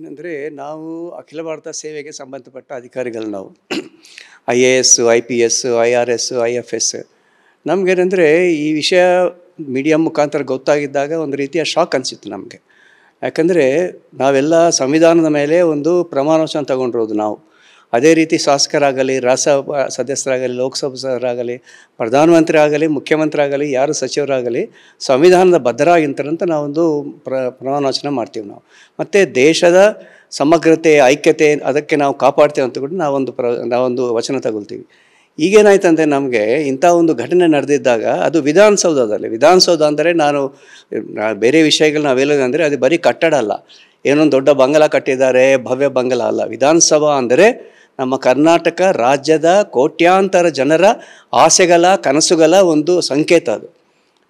ಏನಂದರೆ ನಾವು ಅಖಿಲ ಭಾರತ ಸೇವೆಗೆ ಸಂಬಂಧಪಟ್ಟ ಅಧಿಕಾರಿಗಳು ನಾವು I A S I P S I R S I F S ನಮಗೇನೆಂದರೆ ಈ ವಿಷಯ ಮೀಡಿಯಾ ಮುಖಾಂತರ ಗೊತ್ತಾಗಿದ್ದಾಗ ಒಂದು ರೀತಿಯ ಶಾಕ್ ಅನಿಸಿತ್ತು ನಮಗೆ ಯಾಕಂದರೆ ನಾವೆಲ್ಲ ಸಂವಿಧಾನದ ಮೇಲೆ ಒಂದು ಪ್ರಮಾಣ ತಗೊಂಡಿರೋದು ನಾವು ಅದೇ ರೀತಿ ಶಾಸಕರಾಗಲಿ ರಾಜ್ಯಸಭಾ ಸದಸ್ಯರಾಗಲಿ ಸದಸ್ಯರಾಗಲಿ ಪ್ರಧಾನಮಂತ್ರಿ ಆಗಲಿ ಮುಖ್ಯಮಂತ್ರಿ ಆಗಲಿ ಯಾರು ಸಚಿವರಾಗಲಿ ಸಂವಿಧಾನದ ಭದ್ರಾಗಿಂತರಂತ ನಾವೊಂದು ಪ್ರ ಪ್ರಮಾಣವಚನ ಮಾಡ್ತೀವಿ ನಾವು ಮತ್ತು ದೇಶದ ಸಮಗ್ರತೆ ಐಕ್ಯತೆ ಅದಕ್ಕೆ ನಾವು ಕಾಪಾಡ್ತೇವೆ ಅಂತ ಕೂಡ ನಾವೊಂದು ಪ್ರ ನಾವೊಂದು ವಚನ ತಗೊಳ್ತೀವಿ ಈಗೇನಾಯ್ತಂದರೆ ನಮಗೆ ಇಂಥ ಒಂದು ಘಟನೆ ನಡೆದಿದ್ದಾಗ ಅದು ವಿಧಾನಸೌಧದಲ್ಲಿ ವಿಧಾನಸೌಧ ಅಂದರೆ ನಾನು ಬೇರೆ ವಿಷಯಗಳು ನಾವೇಳಿದೆ ಅಂದರೆ ಅದು ಬರೀ ಕಟ್ಟಡ ಅಲ್ಲ ಏನೊಂದು ದೊಡ್ಡ ಬಂಗಲ ಕಟ್ಟಿದ್ದಾರೆ ಭವ್ಯ ಬಂಗಲ ಅಲ್ಲ ವಿಧಾನಸಭಾ ಅಂದರೆ ನಮ್ಮ ಕರ್ನಾಟಕ ರಾಜ್ಯದ ಕೋಟ್ಯಾಂತರ ಜನರ ಆಸೆಗಳ ಕನಸುಗಳ ಒಂದು ಸಂಕೇತ ಅದು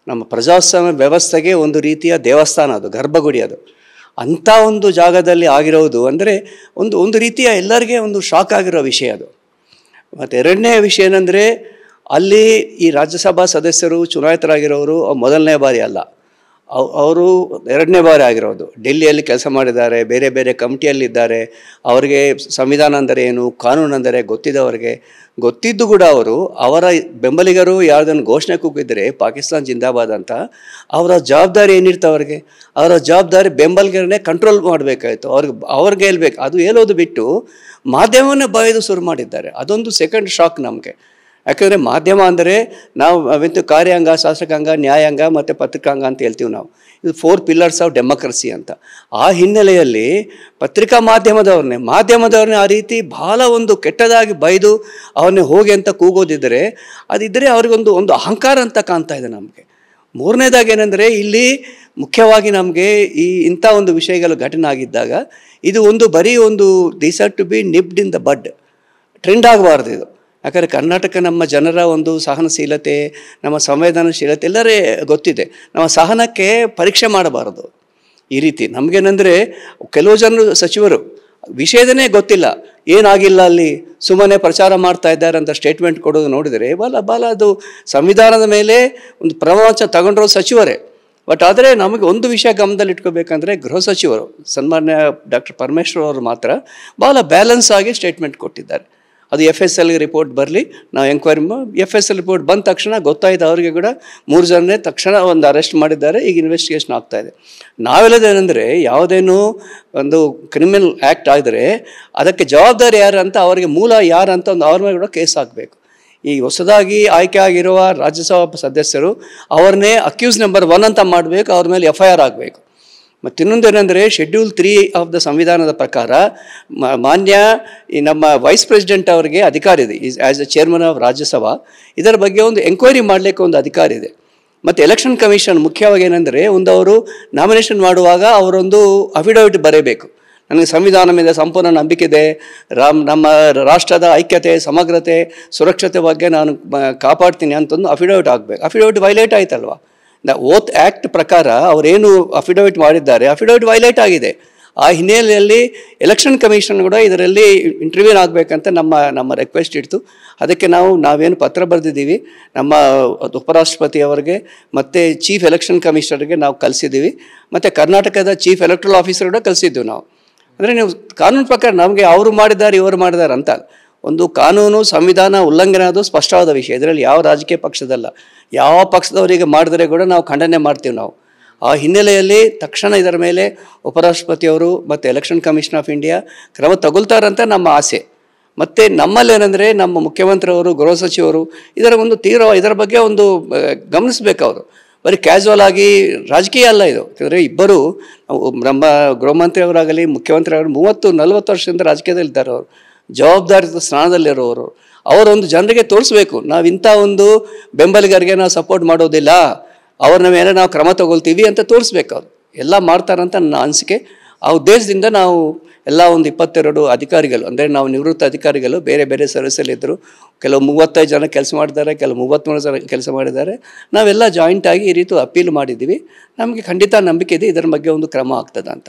ನಮ್ಮ ಪ್ರಜಾಸ್ವಾಮ್ಯ ವ್ಯವಸ್ಥೆಗೆ ಒಂದು ರೀತಿಯ ದೇವಸ್ಥಾನ ಅದು ಗರ್ಭಗುಡಿ ಅದು ಅಂಥ ಒಂದು ಜಾಗದಲ್ಲಿ ಆಗಿರೋದು ಅಂದರೆ ಒಂದು ಒಂದು ರೀತಿಯ ಎಲ್ಲರಿಗೆ ಒಂದು ಶಾಕ್ ಆಗಿರೋ ವಿಷಯ ಅದು ಮತ್ತು ಎರಡನೇ ವಿಷಯ ಏನಂದರೆ ಅಲ್ಲಿ ಈ ರಾಜ್ಯಸಭಾ ಸದಸ್ಯರು ಚುನಾಯಿತರಾಗಿರೋರು ಮೊದಲನೇ ಬಾರಿ ಅಲ್ಲ ಅವರು ಎರಡನೇ ಬಾರಿ ಆಗಿರೋದು ಡೆಲ್ಲಿಯಲ್ಲಿ ಕೆಲಸ ಮಾಡಿದ್ದಾರೆ ಬೇರೆ ಬೇರೆ ಕಮಿಟಿಯಲ್ಲಿದ್ದಾರೆ ಅವರಿಗೆ ಸಂವಿಧಾನ ಅಂದರೆ ಏನು ಕಾನೂನು ಅಂದರೆ ಗೊತ್ತಿದ್ದವರಿಗೆ ಗೊತ್ತಿದ್ದು ಕೂಡ ಅವರು ಅವರ ಬೆಂಬಲಿಗರು ಯಾರ್ದನ್ನು ಘೋಷಣೆ ಕೂಗಿದ್ರೆ ಪಾಕಿಸ್ತಾನ್ ಜಿಂದಾಬಾದ್ ಅಂತ ಅವರ ಜವಾಬ್ದಾರಿ ಏನಿರ್ತವೆ ಅವ್ರಿಗೆ ಅವರ ಜವಾಬ್ದಾರಿ ಬೆಂಬಲಿಗರನ್ನೇ ಕಂಟ್ರೋಲ್ ಮಾಡಬೇಕಾಯಿತು ಅವ್ರಿಗೆ ಅವ್ರಿಗೆ ಹೇಳ್ಬೇಕು ಅದು ಹೇಳೋದು ಬಿಟ್ಟು ಮಾಧ್ಯಮವನ್ನೇ ಬಾಯ್ದು ಶುರು ಮಾಡಿದ್ದಾರೆ ಅದೊಂದು ಸೆಕೆಂಡ್ ಶಾಕ್ ನಮಗೆ ಯಾಕಂದರೆ ಮಾಧ್ಯಮ ಅಂದರೆ ನಾವು ಅವಂತು ಕಾರ್ಯಾಂಗ ಶಾಸಕಾಂಗ ನ್ಯಾಯಾಂಗ ಮತ್ತು ಪತ್ರಿಕಾಂಗ ಅಂತ ಹೇಳ್ತೀವಿ ನಾವು ಇದು ಫೋರ್ ಪಿಲ್ಲರ್ಸ್ ಆಫ್ ಡೆಮೋಕ್ರಸಿ ಅಂತ ಆ ಹಿನ್ನೆಲೆಯಲ್ಲಿ ಪತ್ರಿಕಾ ಮಾಧ್ಯಮದವ್ರನ್ನೇ ಮಾಧ್ಯಮದವ್ರನ್ನೇ ಆ ರೀತಿ ಭಾಳ ಒಂದು ಕೆಟ್ಟದಾಗಿ ಬೈದು ಅವನ್ನೇ ಹೋಗಿ ಅಂತ ಕೂಗೋದಿದ್ದರೆ ಅದಿದ್ದರೆ ಅವ್ರಿಗೊಂದು ಒಂದು ಅಹಂಕಾರ ಅಂತ ಕಾಣ್ತಾ ಇದೆ ನಮಗೆ ಮೂರನೇದಾಗಿ ಏನಂದರೆ ಇಲ್ಲಿ ಮುಖ್ಯವಾಗಿ ನಮಗೆ ಈ ಇಂಥ ಒಂದು ವಿಷಯಗಳು ಘಟನೆ ಆಗಿದ್ದಾಗ ಇದು ಒಂದು ಬರೀ ಒಂದು this are to be nipped in the bud trend ಆಗಬಾರ್ದು ಇದು ಯಾಕಂದರೆ ಕರ್ನಾಟಕ ನಮ್ಮ ಜನರ ಒಂದು ಸಹನಶೀಲತೆ ನಮ್ಮ ಸಂವೇದನಾಶೀಲತೆ ಎಲ್ಲರೇ ಗೊತ್ತಿದೆ ನಮ್ಮ ಸಹನಕ್ಕೆ ಪರೀಕ್ಷೆ ಮಾಡಬಾರದು ಈ ರೀತಿ ನಮಗೇನೆಂದರೆ ಕೆಲವು ಜನರು ಸಚಿವರು ವಿಷಯದನೇ ಗೊತ್ತಿಲ್ಲ ಏನಾಗಿಲ್ಲ ಅಲ್ಲಿ ಸುಮ್ಮನೆ ಪ್ರಚಾರ ಮಾಡ್ತಾ ಇದ್ದಾರೆ ಅಂತ ಸ್ಟೇಟ್ಮೆಂಟ್ ಕೊಡೋದು ನೋಡಿದರೆ ಬಲ ಬಲ ಅದು ಸಂವಿಧಾನದ ಮೇಲೆ ಒಂದು ಪ್ರವಚನ ತಗೊಂಡಿರೋ ಸಚಿವರೇ ಬಟ್ ಆದರೆ ನಮಗೆ ಒಂದು ವಿಷಯ ಗಮನದಲ್ಲಿ ಇಟ್ಕೋಬೇಕಂದ್ರೆ ಗೃಹ ಸಚಿವರು ಸನ್ಮಾನ್ಯ ಡಾಕ್ಟರ್ ಪರಮೇಶ್ವರ್ ಅವರು ಮಾತ್ರ ಭಾಳ ಬ್ಯಾಲೆನ್ಸ್ ಆಗಿ ಸ್ಟೇಟ್ಮೆಂಟ್ ಕೊಟ್ಟಿದ್ದಾರೆ ಅದು ಎಫ್ ಎಸ್ ಎಲ್ಗೆ ರಿಪೋರ್ಟ್ ಬರಲಿ ನಾವು enquiry F S L report ಬಂದ ತಕ್ಷಣ ಗೊತ್ತಾಯಿತು ಅವರಿಗೆ ಕೂಡ ಮೂರು ಜನನೇ ತಕ್ಷಣ ಒಂದು ಅರೆಸ್ಟ್ ಮಾಡಿದ್ದಾರೆ ಈಗ ಇನ್ವೆಸ್ಟಿಗೇಷನ್ ಆಗ್ತಾಯಿದೆ ನಾವೆಲ್ಲದೇನೆಂದರೆ ಯಾವುದೇನೂ ಒಂದು ಕ್ರಿಮಿನಲ್ ಆ್ಯಕ್ಟ್ ಆದರೆ ಅದಕ್ಕೆ ಜವಾಬ್ದಾರಿ ಯಾರು ಅಂತ ಅವರಿಗೆ ಮೂಲ ಯಾರು ಅಂತ ಒಂದು ಅವ್ರ ಮೇಲೆ ಕೂಡ ಕೇಸ್ ಆಗಬೇಕು ಈ ಹೊಸದಾಗಿ ಆಯ್ಕೆ ಆಗಿರುವ ರಾಜ್ಯಸಭಾ ಸದಸ್ಯರು ಅವ್ರನ್ನೇ ಅಕ್ಯೂಸ್ ನಂಬರ್ ಒನ್ ಅಂತ ಮಾಡಬೇಕು ಅವ್ರ ಮೇಲೆ ಎಫ್ ಐ ಆರ್ ಆಗಬೇಕು ಮತ್ತು ಇನ್ನೊಂದೇನೆಂದರೆ ಶೆಡ್ಯೂಲ್ ತ್ರೀ ಆಫ್ ದ ಸಂವಿಧಾನದ ಪ್ರಕಾರ ಮಾನ್ಯ ಈ ನಮ್ಮ ವೈಸ್ ಪ್ರೆಸಿಡೆಂಟ್ ಅವರಿಗೆ ಅಧಿಕಾರ ಇದೆ is as a chairman of Rajya Sabha ಇದರ ಬಗ್ಗೆ ಒಂದು ಎಂಕ್ವೈರಿ ಮಾಡಲಿಕ್ಕೆ ಒಂದು ಅಧಿಕಾರ ಇದೆ ಮತ್ತು ಎಲೆಕ್ಷನ್ ಕಮಿಷನ್ ಮುಖ್ಯವಾಗಿ ಏನಂದರೆ ಒಂದು ಅವರು ನಾಮಿನೇಷನ್ ಮಾಡುವಾಗ ಅವರೊಂದು ಅಫಿಡವಿಟ್ ಬರೆಯಬೇಕು ನನಗೆ ಸಂವಿಧಾನ ಮೇಲೆ ಸಂಪೂರ್ಣ ನಂಬಿಕೆ ಇದೆ ರಾಮ್ ನಮ್ಮ ರಾಷ್ಟ್ರದ ಐಕ್ಯತೆ ಸಮಗ್ರತೆ ಸುರಕ್ಷತೆ ಬಗ್ಗೆ ನಾನು ಕಾಪಾಡ್ತೀನಿ ಅಂತಂದು ಅಫಿಡವಿಟ್ ಆಗಬೇಕು ಅಫಿಡವಿಟ್ ವೈಲೇಟ್ ಆಯ್ತಲ್ವಾ ಓತ್ ಆ್ಯಕ್ಟ್ ಪ್ರಕಾರ ಅವರೇನು ಅಫಿಡವಿಟ್ ಮಾಡಿದ್ದಾರೆ ಅಫಿಡವಿಟ್ ವೈಲೇಟ್ ಆಗಿದೆ ಆ ಹಿನ್ನೆಲೆಯಲ್ಲಿ ಎಲೆಕ್ಷನ್ ಕಮಿಷನ್ ಕೂಡ ಇದರಲ್ಲಿ ಇಂಟರ್ವ್ಯೂನ್ ಆಗಬೇಕಂತ ನಮ್ಮ ನಮ್ಮ ರಿಕ್ವೆಸ್ಟ್ ಇಡ್ತು ಅದಕ್ಕೆ ನಾವು ನಾವೇನು ಪತ್ರ ಬರೆದಿದ್ದೀವಿ ನಮ್ಮ ಉಪರಾಷ್ಟ್ರಪತಿ ಅವರಿಗೆ ಮತ್ತು ಚೀಫ್ ಎಲೆಕ್ಷನ್ ಕಮಿಷನರ್ಗೆ ನಾವು ಕಲಿಸಿದ್ದೀವಿ ಮತ್ತು ಕರ್ನಾಟಕದ ಚೀಫ್ ಎಲೆಕ್ಟ್ರಲ್ ಆಫೀಸರ್ ಕೂಡ ಕಲಿಸಿದ್ದು ನಾವು ಅಂದರೆ ನೀವು ಕಾನೂನು ಪ್ರಕಾರ ನಮಗೆ ಅವರು ಮಾಡಿದ್ದಾರೆ ಇವರು ಮಾಡಿದ್ದಾರೆ ಅಂತ ಒಂದು ಕಾನೂನು ಸಂವಿಧಾನ ಉಲ್ಲಂಘನೆ ಅದು ಸ್ಪಷ್ಟವಾದ ವಿಷಯ ಇದರಲ್ಲಿ ಯಾವ ರಾಜಕೀಯ ಪಕ್ಷದಲ್ಲ ಯಾವ ಪಕ್ಷದವರಿಗೆ ಮಾಡಿದರೆ ಕೂಡ ನಾವು ಖಂಡನೆ ಮಾಡ್ತೀವಿ ನಾವು ಆ ಹಿನ್ನೆಲೆಯಲ್ಲಿ ತಕ್ಷಣ ಇದರ ಮೇಲೆ ಉಪರಾಷ್ಟ್ರಪತಿಯವರು ಮತ್ತು ಎಲೆಕ್ಷನ್ ಕಮಿಷನ್ ಆಫ್ ಇಂಡಿಯಾ ಕ್ರಮ ತಗೊಳ್ತಾರಂತ ನಮ್ಮ ಆಸೆ ಮತ್ತು ನಮ್ಮಲ್ಲೇನೆಂದರೆ ನಮ್ಮ ಮುಖ್ಯಮಂತ್ರಿಯವರು ಗೃಹ ಸಚಿವರು ಇದರ ಒಂದು ತೀವ್ರ ಇದರ ಬಗ್ಗೆ ಒಂದು ಗಮನಿಸಬೇಕು ಅವರು ಬರೀ ಕ್ಯಾಶುವಲ್ ಆಗಿ ರಾಜಕೀಯ ಅಲ್ಲ ಇದು ಯಾಕಂದರೆ ಇಬ್ಬರು ನಮ್ಮ ಗೃಹ ಮಂತ್ರಿಯವರಾಗಲಿ ಮುಖ್ಯಮಂತ್ರಿಯವರು ಮೂವತ್ತು ನಲವತ್ತು ವರ್ಷದಿಂದ ರಾಜಕೀಯದಲ್ಲಿದ್ದಾರೆ ಅವರು ಜವಾಬ್ದಾರಿತ ಸ್ಥಾನದಲ್ಲಿರೋರು ಅವರೊಂದು ಜನರಿಗೆ ತೋರಿಸ್ಬೇಕು ನಾವು ಇಂಥ ಒಂದು ಬೆಂಬಲಿಗರಿಗೆ ನಾವು ಸಪೋರ್ಟ್ ಮಾಡೋದಿಲ್ಲ ಅವ್ರನ್ನ ಮೇಲೆ ನಾವು ಕ್ರಮ ತಗೊಳ್ತೀವಿ ಅಂತ ತೋರಿಸ್ಬೇಕು ಅವ್ರು ಎಲ್ಲ ಮಾಡ್ತಾರಂತ ನನ್ನ ಅನಿಸಿಕೆ ಆ ಉದ್ದೇಶದಿಂದ ನಾವು ಎಲ್ಲ ಒಂದು ಇಪ್ಪತ್ತೆರಡು ಅಧಿಕಾರಿಗಳು ಅಂದರೆ ನಾವು ನಿವೃತ್ತ ಅಧಿಕಾರಿಗಳು ಬೇರೆ ಬೇರೆ ಸರ್ವಿಸಲ್ಲಿದ್ದರು ಕೆಲವು ಮೂವತ್ತೈದು ಜನ ಕೆಲಸ ಮಾಡಿದ್ದಾರೆ ಕೆಲವು ಮೂವತ್ತ್ಮೂರು ಜನ ಕೆಲಸ ಮಾಡಿದ್ದಾರೆ ನಾವೆಲ್ಲ ಜಾಯಿಂಟಾಗಿ ಈ ರೀತಿ ಅಪೀಲ್ ಮಾಡಿದ್ದೀವಿ ನಮಗೆ ಖಂಡಿತ ನಂಬಿಕೆ ಇದೆ ಇದರ ಬಗ್ಗೆ ಒಂದು ಕ್ರಮ ಆಗ್ತದೆ ಅಂತ